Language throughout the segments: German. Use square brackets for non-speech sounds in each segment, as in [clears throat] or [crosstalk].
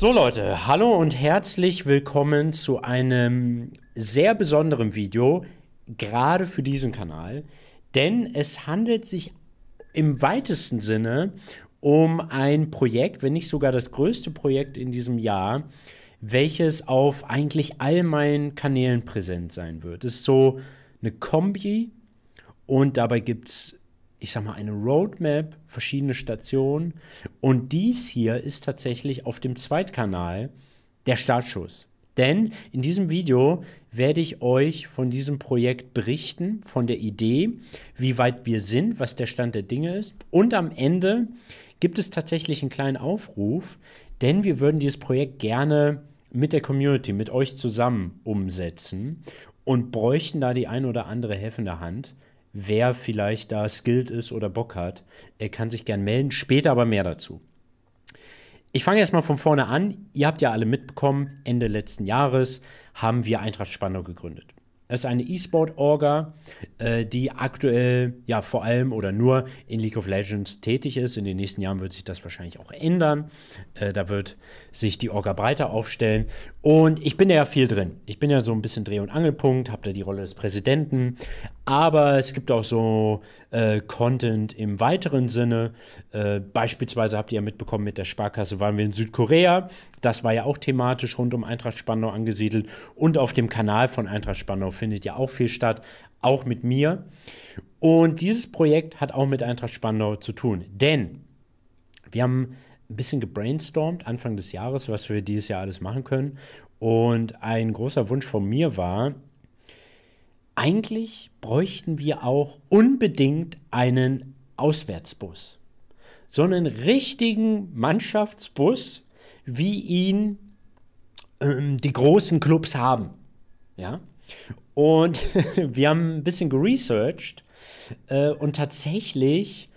So Leute, hallo und herzlich willkommen zu einem sehr besonderen Video, gerade für diesen Kanal, denn es handelt sich im weitesten Sinne um ein Projekt, wenn nicht sogar das größte Projekt in diesem Jahr, welches auf eigentlich all meinen Kanälen präsent sein wird. Es ist so eine Kombi und dabei gibt es ich sag mal, eine Roadmap, verschiedene Stationen. Und dies hier ist tatsächlich auf dem Zweitkanal der Startschuss. Denn in diesem Video werde ich euch von diesem Projekt berichten, von der Idee, wie weit wir sind, was der Stand der Dinge ist. Und am Ende gibt es tatsächlich einen kleinen Aufruf, denn wir würden dieses Projekt gerne mit der Community, mit euch zusammen umsetzen und bräuchten da die ein oder andere helfende Hand wer vielleicht da skilled ist oder Bock hat, er kann sich gern melden. Später aber mehr dazu. Ich fange erstmal von vorne an. Ihr habt ja alle mitbekommen, Ende letzten Jahres haben wir Eintracht Spandau gegründet. Es ist eine E-Sport-Orga, äh, die aktuell ja vor allem oder nur in League of Legends tätig ist. In den nächsten Jahren wird sich das wahrscheinlich auch ändern. Äh, da wird sich die Orga breiter aufstellen. Und ich bin ja viel drin. Ich bin ja so ein bisschen Dreh- und Angelpunkt, habe da die Rolle des Präsidenten aber es gibt auch so äh, Content im weiteren Sinne. Äh, beispielsweise habt ihr ja mitbekommen, mit der Sparkasse waren wir in Südkorea. Das war ja auch thematisch rund um Eintracht Spandau angesiedelt. Und auf dem Kanal von Eintracht Spandau findet ja auch viel statt, auch mit mir. Und dieses Projekt hat auch mit Eintracht Spandau zu tun, denn wir haben ein bisschen gebrainstormt Anfang des Jahres, was wir dieses Jahr alles machen können. Und ein großer Wunsch von mir war, eigentlich bräuchten wir auch unbedingt einen Auswärtsbus. So einen richtigen Mannschaftsbus, wie ihn ähm, die großen Clubs haben. Ja? Und [laughs] wir haben ein bisschen geresearched äh, und tatsächlich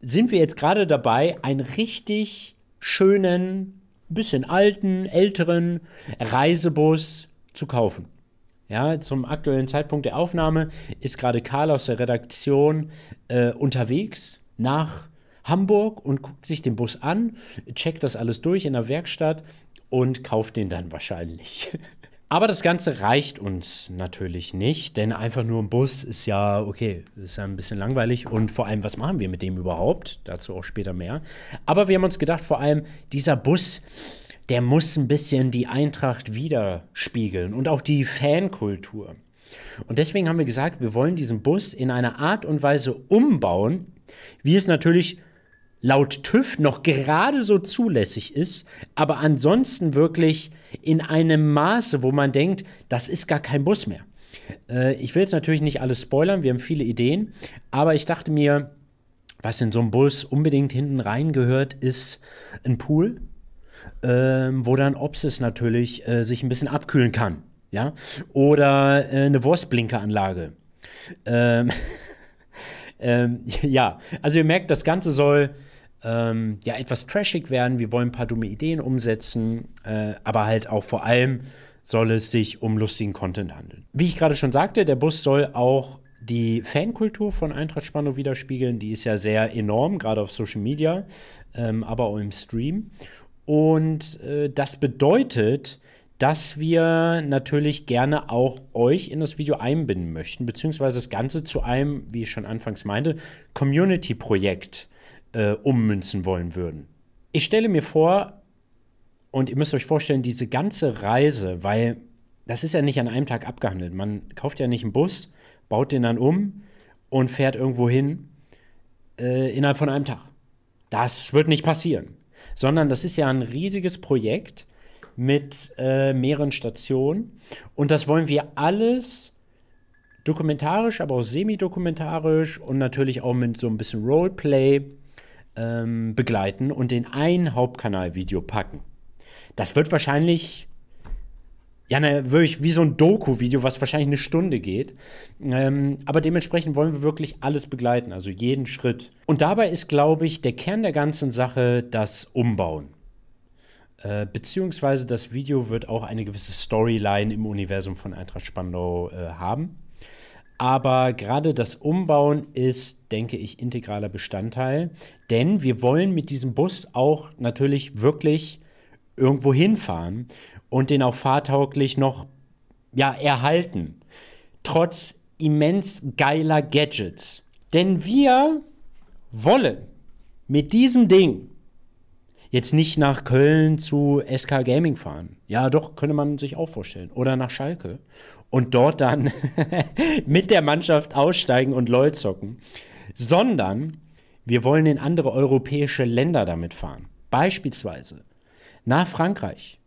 sind wir jetzt gerade dabei, einen richtig schönen, bisschen alten, älteren Reisebus zu kaufen. Ja, zum aktuellen Zeitpunkt der Aufnahme ist gerade Karl aus der Redaktion äh, unterwegs nach Hamburg und guckt sich den Bus an, checkt das alles durch in der Werkstatt und kauft den dann wahrscheinlich. [laughs] Aber das Ganze reicht uns natürlich nicht, denn einfach nur ein Bus ist ja, okay, ist ja ein bisschen langweilig und vor allem, was machen wir mit dem überhaupt? Dazu auch später mehr. Aber wir haben uns gedacht, vor allem dieser Bus, der muss ein bisschen die Eintracht widerspiegeln und auch die Fankultur. Und deswegen haben wir gesagt, wir wollen diesen Bus in einer Art und Weise umbauen, wie es natürlich laut TÜV noch gerade so zulässig ist, aber ansonsten wirklich in einem Maße, wo man denkt, das ist gar kein Bus mehr. Äh, ich will jetzt natürlich nicht alles spoilern, wir haben viele Ideen, aber ich dachte mir, was in so einem Bus unbedingt hinten rein gehört, ist ein Pool ähm, wo dann Opsis natürlich äh, sich ein bisschen abkühlen kann. Ja? Oder äh, eine Wurstblinkeranlage. Ähm, [laughs] ähm, [laughs] ja, also ihr merkt, das Ganze soll ähm, ja etwas trashig werden. Wir wollen ein paar dumme Ideen umsetzen, äh, aber halt auch vor allem soll es sich um lustigen Content handeln. Wie ich gerade schon sagte, der Bus soll auch die Fankultur von Eintracht Spandau widerspiegeln. Die ist ja sehr enorm, gerade auf Social Media, ähm, aber auch im Stream. Und äh, das bedeutet, dass wir natürlich gerne auch euch in das Video einbinden möchten, beziehungsweise das Ganze zu einem, wie ich schon anfangs meinte, Community-Projekt äh, ummünzen wollen würden. Ich stelle mir vor, und ihr müsst euch vorstellen, diese ganze Reise, weil das ist ja nicht an einem Tag abgehandelt. Man kauft ja nicht einen Bus, baut den dann um und fährt irgendwo hin äh, innerhalb von einem Tag. Das wird nicht passieren sondern das ist ja ein riesiges Projekt mit äh, mehreren Stationen. Und das wollen wir alles dokumentarisch, aber auch semi-dokumentarisch und natürlich auch mit so ein bisschen Roleplay ähm, begleiten und in ein Hauptkanalvideo packen. Das wird wahrscheinlich ja, ne, wirklich wie so ein Doku-Video, was wahrscheinlich eine Stunde geht. Ähm, aber dementsprechend wollen wir wirklich alles begleiten, also jeden Schritt. Und dabei ist, glaube ich, der Kern der ganzen Sache das Umbauen. Äh, beziehungsweise das Video wird auch eine gewisse Storyline im Universum von Eintracht Spandau äh, haben. Aber gerade das Umbauen ist, denke ich, integraler Bestandteil. Denn wir wollen mit diesem Bus auch natürlich wirklich irgendwo hinfahren und den auch fahrtauglich noch ja, erhalten. Trotz immens geiler Gadgets. Denn wir wollen mit diesem Ding jetzt nicht nach Köln zu SK Gaming fahren. Ja, doch, könnte man sich auch vorstellen. Oder nach Schalke. Und dort dann [laughs] mit der Mannschaft aussteigen und LOL zocken. Sondern wir wollen in andere europäische Länder damit fahren. Beispielsweise nach Frankreich,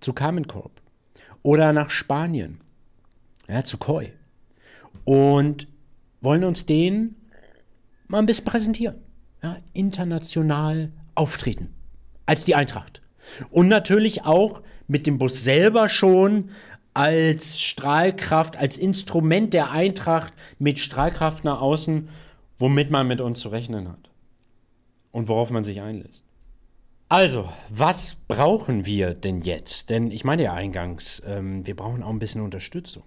zu Carmen Corp oder nach Spanien, ja, zu Koi. Und wollen uns den mal ein bisschen präsentieren. Ja, international auftreten als die Eintracht. Und natürlich auch mit dem Bus selber schon als Strahlkraft, als Instrument der Eintracht mit Strahlkraft nach außen, womit man mit uns zu rechnen hat und worauf man sich einlässt. Also, was brauchen wir denn jetzt? Denn ich meine ja eingangs, ähm, wir brauchen auch ein bisschen Unterstützung.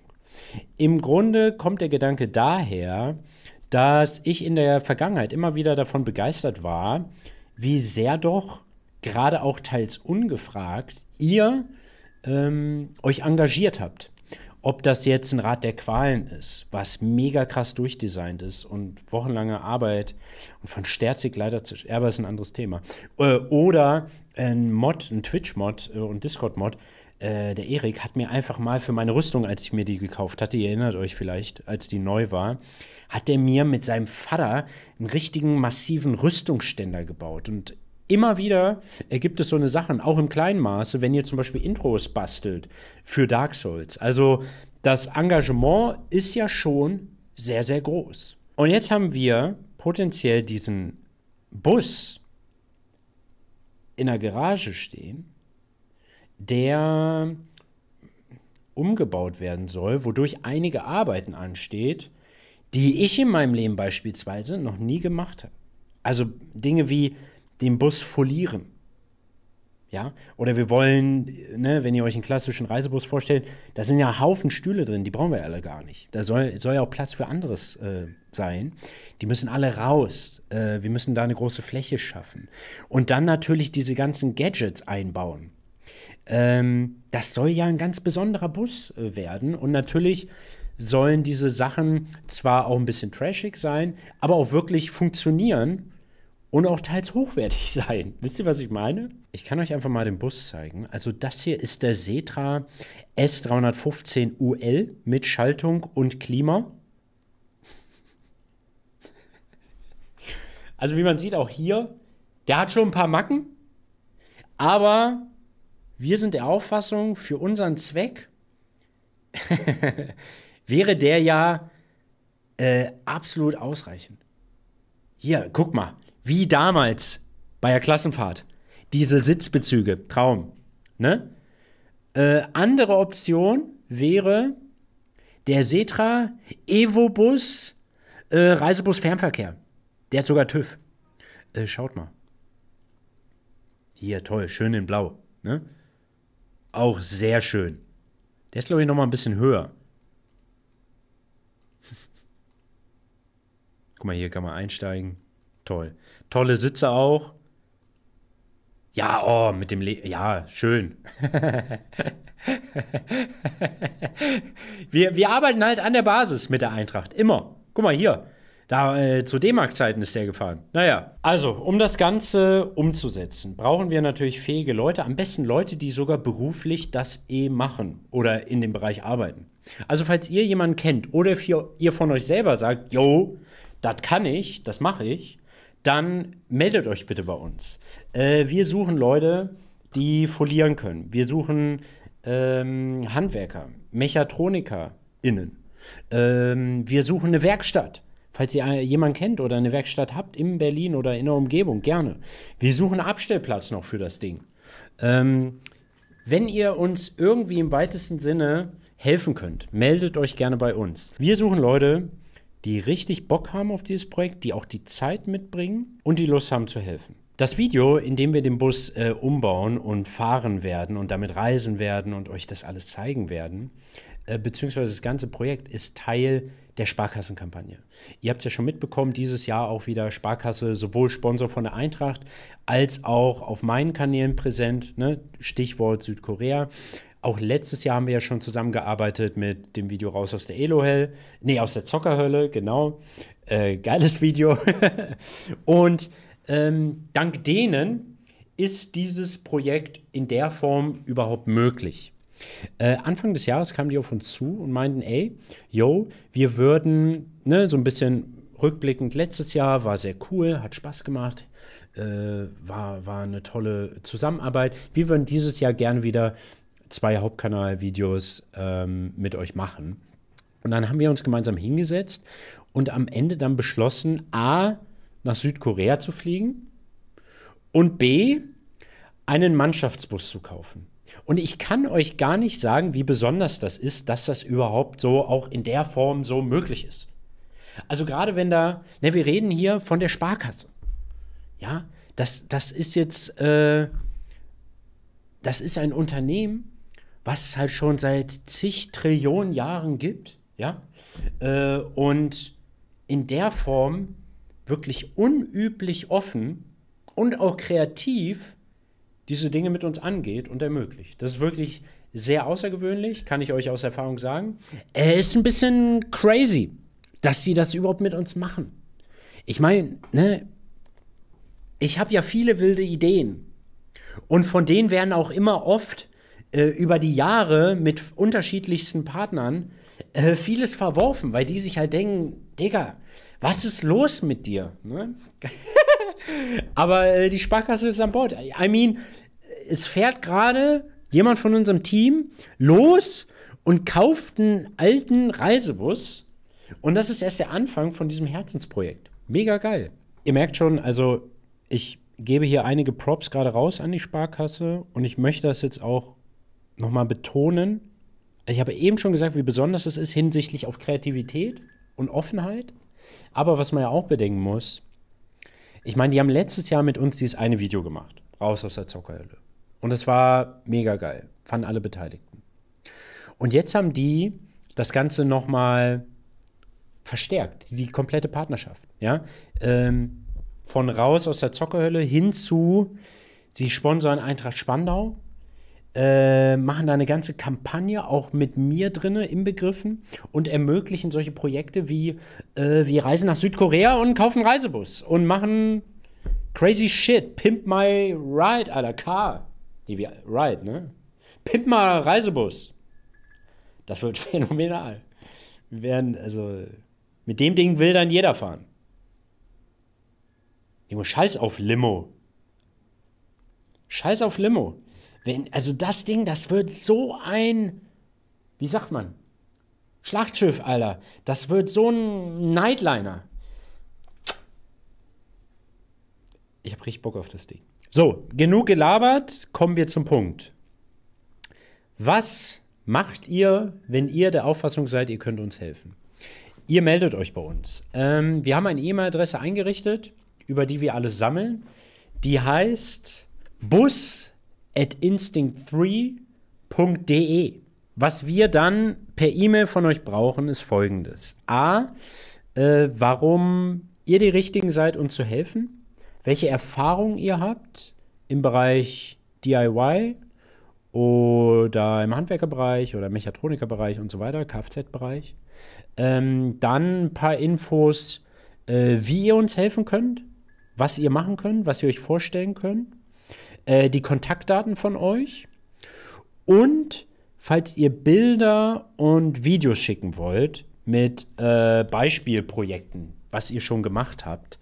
Im Grunde kommt der Gedanke daher, dass ich in der Vergangenheit immer wieder davon begeistert war, wie sehr doch gerade auch teils ungefragt ihr ähm, euch engagiert habt. Ob das jetzt ein Rad der Qualen ist, was mega krass durchdesignt ist und wochenlange Arbeit und von Sterzig leider zu. Aber ist ein anderes Thema. Äh, oder ein Mod, ein Twitch-Mod äh, und Discord-Mod. Äh, der Erik hat mir einfach mal für meine Rüstung, als ich mir die gekauft hatte, ihr erinnert euch vielleicht, als die neu war, hat er mir mit seinem Vater einen richtigen massiven Rüstungsständer gebaut. Und immer wieder ergibt es so eine Sachen, auch im kleinen Maße, wenn ihr zum Beispiel Intros bastelt für Dark Souls. Also das Engagement ist ja schon sehr, sehr groß. Und jetzt haben wir potenziell diesen Bus in der Garage stehen, der umgebaut werden soll, wodurch einige Arbeiten ansteht, die ich in meinem Leben beispielsweise noch nie gemacht habe. Also Dinge wie den Bus folieren. Ja, oder wir wollen, ne, wenn ihr euch einen klassischen Reisebus vorstellt, da sind ja Haufen Stühle drin, die brauchen wir alle gar nicht. Da soll, soll ja auch Platz für anderes äh, sein. Die müssen alle raus. Äh, wir müssen da eine große Fläche schaffen. Und dann natürlich diese ganzen Gadgets einbauen. Ähm, das soll ja ein ganz besonderer Bus äh, werden. Und natürlich sollen diese Sachen zwar auch ein bisschen trashig sein, aber auch wirklich funktionieren und auch teils hochwertig [laughs] sein. Wisst ihr, was ich meine? Ich kann euch einfach mal den Bus zeigen. Also das hier ist der Setra S315 UL mit Schaltung und Klima. [laughs] Also wie man sieht, auch hier, der hat schon ein paar Macken, aber wir sind der Auffassung, für unseren Zweck [laughs] wäre der ja äh, absolut ausreichend. Hier, guck mal wie damals bei der Klassenfahrt. Diese Sitzbezüge, Traum. Ne? Äh, andere Option wäre der Setra Evobus äh, Reisebus Fernverkehr. Der hat sogar TÜV. Äh, schaut mal. Hier, toll, schön in Blau. Ne? Auch sehr schön. Der ist, glaube ich, nochmal ein bisschen höher. Guck mal, hier kann man einsteigen toll. Tolle Sitze auch. Ja, oh, mit dem Le ja, schön. [laughs] wir, wir arbeiten halt an der Basis mit der Eintracht. Immer. Guck mal hier. Da, äh, zu D-Mark-Zeiten ist der gefahren. Naja, also, um das Ganze umzusetzen, brauchen wir natürlich fähige Leute, am besten Leute, die sogar beruflich das eh machen oder in dem Bereich arbeiten. Also, falls ihr jemanden kennt oder ihr von euch selber sagt, yo, das kann ich, das mache ich, dann meldet euch bitte bei uns. Äh, wir suchen Leute, die folieren können. Wir suchen ähm, Handwerker, MechatronikerInnen. Ähm, wir suchen eine Werkstatt. Falls ihr äh, jemanden kennt oder eine Werkstatt habt in Berlin oder in der Umgebung, gerne. Wir suchen einen Abstellplatz noch für das Ding. Ähm, wenn ihr uns irgendwie im weitesten Sinne helfen könnt, meldet euch gerne bei uns. Wir suchen Leute, die richtig Bock haben auf dieses Projekt, die auch die Zeit mitbringen und die Lust haben zu helfen. Das Video, in dem wir den Bus äh, umbauen und fahren werden und damit reisen werden und euch das alles zeigen werden, äh, beziehungsweise das ganze Projekt ist Teil der Sparkassenkampagne. Ihr habt es ja schon mitbekommen, dieses Jahr auch wieder Sparkasse, sowohl Sponsor von der Eintracht als auch auf meinen Kanälen präsent, ne? Stichwort Südkorea. Auch letztes Jahr haben wir ja schon zusammengearbeitet mit dem Video raus aus der Elohell, nee, aus der Zockerhölle, genau. Äh, geiles Video. [laughs] und ähm, dank denen ist dieses Projekt in der Form überhaupt möglich. Äh, Anfang des Jahres kamen die auf uns zu und meinten, ey, yo, wir würden, ne, so ein bisschen rückblickend, letztes Jahr war sehr cool, hat Spaß gemacht, äh, war, war eine tolle Zusammenarbeit. Wir würden dieses Jahr gerne wieder zwei Hauptkanalvideos ähm, mit euch machen. Und dann haben wir uns gemeinsam hingesetzt und am Ende dann beschlossen, A, nach Südkorea zu fliegen und B, einen Mannschaftsbus zu kaufen. Und ich kann euch gar nicht sagen, wie besonders das ist, dass das überhaupt so auch in der Form so möglich ist. Also gerade wenn da, ne, wir reden hier von der Sparkasse. Ja, das, das ist jetzt, äh, das ist ein Unternehmen, was es halt schon seit zig Trillionen Jahren gibt, ja, äh, und in der Form wirklich unüblich offen und auch kreativ diese Dinge mit uns angeht und ermöglicht. Das ist wirklich sehr außergewöhnlich, kann ich euch aus Erfahrung sagen. Es ist ein bisschen crazy, dass sie das überhaupt mit uns machen. Ich meine, ne, ich habe ja viele wilde Ideen. Und von denen werden auch immer oft äh, über die Jahre mit unterschiedlichsten Partnern äh, vieles verworfen, weil die sich halt denken, Digga, was ist los mit dir? Ne? [laughs] Aber äh, die Sparkasse ist an Bord. I mean, es fährt gerade jemand von unserem Team los und kauft einen alten Reisebus. Und das ist erst der Anfang von diesem Herzensprojekt. Mega geil. Ihr merkt schon, also ich gebe hier einige Props gerade raus an die Sparkasse und ich möchte das jetzt auch nochmal betonen, ich habe eben schon gesagt, wie besonders es ist hinsichtlich auf Kreativität und Offenheit. Aber was man ja auch bedenken muss, ich meine, die haben letztes Jahr mit uns dieses eine Video gemacht, raus aus der Zockerhölle. Und es war mega geil, fanden alle Beteiligten. Und jetzt haben die das Ganze nochmal verstärkt, die komplette Partnerschaft. Ja? Ähm, von raus aus der Zockerhölle hin zu, sie sponsern Eintracht Spandau, äh, machen da eine ganze Kampagne auch mit mir drinne inbegriffen und ermöglichen solche Projekte wie äh, wir reisen nach Südkorea und kaufen Reisebus und machen crazy shit, pimp my ride, Alter, car. Nee, wie ride, ne? Pimp my Reisebus. Das wird [laughs] phänomenal. Wir werden, also, mit dem Ding will dann jeder fahren. Junge, scheiß auf Limo. Scheiß auf Limo. Wenn, also das Ding, das wird so ein, wie sagt man, Schlachtschiff, Alter. Das wird so ein Nightliner. Ich habe richtig Bock auf das Ding. So, genug gelabert, kommen wir zum Punkt. Was macht ihr, wenn ihr der Auffassung seid, ihr könnt uns helfen? Ihr meldet euch bei uns. Ähm, wir haben eine E-Mail-Adresse eingerichtet, über die wir alles sammeln. Die heißt bus at instinct3.de. Was wir dann per E-Mail von euch brauchen, ist folgendes. A, äh, warum ihr die Richtigen seid, uns zu helfen, welche Erfahrungen ihr habt im Bereich DIY oder im Handwerkerbereich oder Mechatronikerbereich und so weiter, Kfz-Bereich. Ähm, dann ein paar Infos, äh, wie ihr uns helfen könnt, was ihr machen könnt, was ihr euch vorstellen könnt. Äh, die Kontaktdaten von euch und falls ihr Bilder und Videos schicken wollt mit äh, Beispielprojekten, was ihr schon gemacht habt,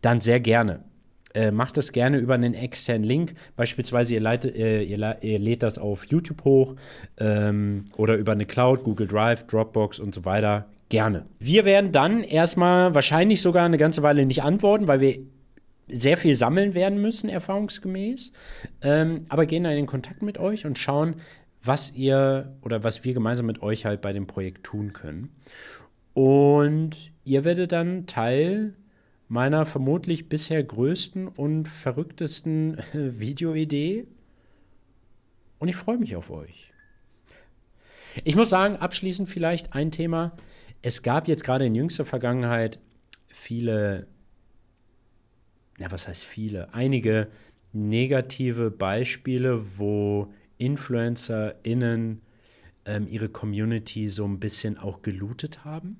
dann sehr gerne. Äh, macht das gerne über einen externen Link. Beispielsweise ihr, leitet, äh, ihr, ihr lädt das auf YouTube hoch ähm, oder über eine Cloud, Google Drive, Dropbox und so weiter. Gerne. Wir werden dann erstmal wahrscheinlich sogar eine ganze Weile nicht antworten, weil wir sehr viel sammeln werden müssen, erfahrungsgemäß. Ähm, aber gehen dann in Kontakt mit euch und schauen, was ihr oder was wir gemeinsam mit euch halt bei dem Projekt tun können. Und ihr werdet dann Teil meiner vermutlich bisher größten und verrücktesten äh, Videoidee. Und ich freue mich auf euch. Ich muss sagen, abschließend vielleicht ein Thema. Es gab jetzt gerade in jüngster Vergangenheit viele ja, was heißt viele, einige negative Beispiele, wo InfluencerInnen ähm, ihre Community so ein bisschen auch gelootet haben.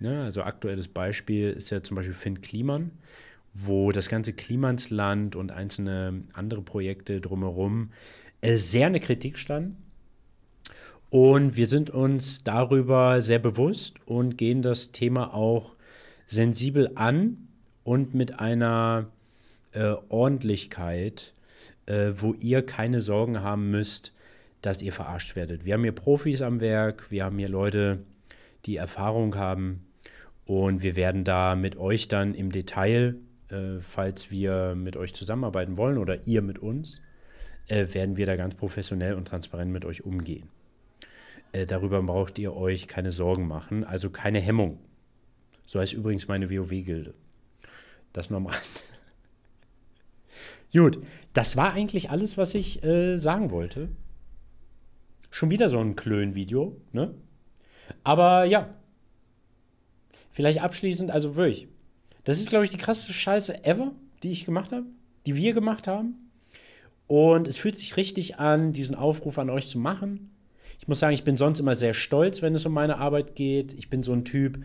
Ja, ne, also aktuelles Beispiel ist ja zum Beispiel Finn Kliman, wo das ganze Klimansland und einzelne andere Projekte drumherum äh, sehr eine Kritik standen. Und wir sind uns darüber sehr bewusst und gehen das Thema auch sensibel an und mit einer äh, Ordentlichkeit, äh, wo ihr keine Sorgen haben müsst, dass ihr verarscht werdet. Wir haben hier Profis am Werk, wir haben hier Leute, die Erfahrung haben und wir werden da mit euch dann im Detail, äh, falls wir mit euch zusammenarbeiten wollen oder ihr mit uns, äh, werden wir da ganz professionell und transparent mit euch umgehen. Äh, darüber braucht ihr euch keine Sorgen machen, also keine Hemmung. So heißt übrigens meine WoW-Gilde. Das nur am Rand. [laughs] Gut, das war eigentlich alles, was ich äh, sagen wollte. Schon wieder so ein Klön-Video, ne? Aber ja. Vielleicht abschließend, also wirklich. Das ist, glaube ich, die krasseste Scheiße ever, die ich gemacht habe, die wir gemacht haben. Und es fühlt sich richtig an, diesen Aufruf an euch zu machen. Ich muss sagen, ich bin sonst immer sehr stolz, wenn es um meine Arbeit geht. Ich bin so ein Typ,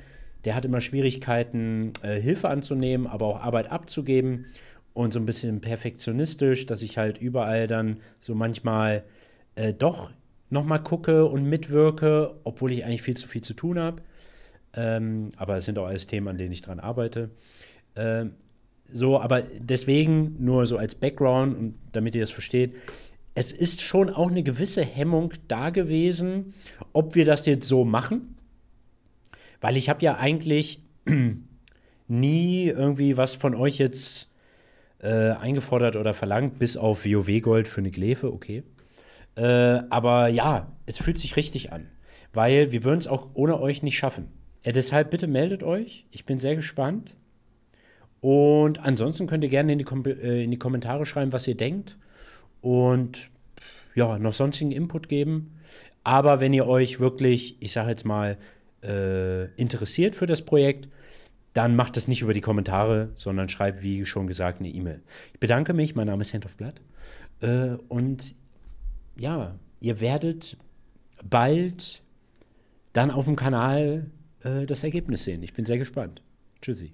der hat immer Schwierigkeiten, äh, Hilfe anzunehmen, aber auch Arbeit abzugeben und so ein bisschen perfektionistisch, dass ich halt überall dann so manchmal äh, doch nochmal gucke und mitwirke, obwohl ich eigentlich viel zu viel zu tun habe. Ähm, aber es sind auch alles Themen, an denen ich dran arbeite. Ähm, so, aber deswegen nur so als Background und damit ihr das versteht, es ist schon auch eine gewisse Hemmung da gewesen, ob wir das jetzt so machen weil ich habe ja eigentlich [clears throat] nie irgendwie was von euch jetzt äh, eingefordert oder verlangt, bis auf WoW Gold für eine Gläfe, okay. Äh, aber ja, es fühlt sich richtig an, weil wir würden es auch ohne euch nicht schaffen. Ja, äh, deshalb bitte meldet euch, ich bin sehr gespannt. Und ansonsten könnt ihr gerne in die, Kom äh, in die Kommentare schreiben, was ihr denkt und ja, noch sonstigen Input geben. Aber wenn ihr euch wirklich, ich sage jetzt mal, äh, interessiert für das Projekt, dann macht das nicht über die Kommentare, sondern schreibt, wie schon gesagt, eine E-Mail. Ich bedanke mich, mein Name ist Hand of Blood. Äh, und ja, ihr werdet bald dann auf dem Kanal äh, das Ergebnis sehen. Ich bin sehr gespannt. Tschüssi.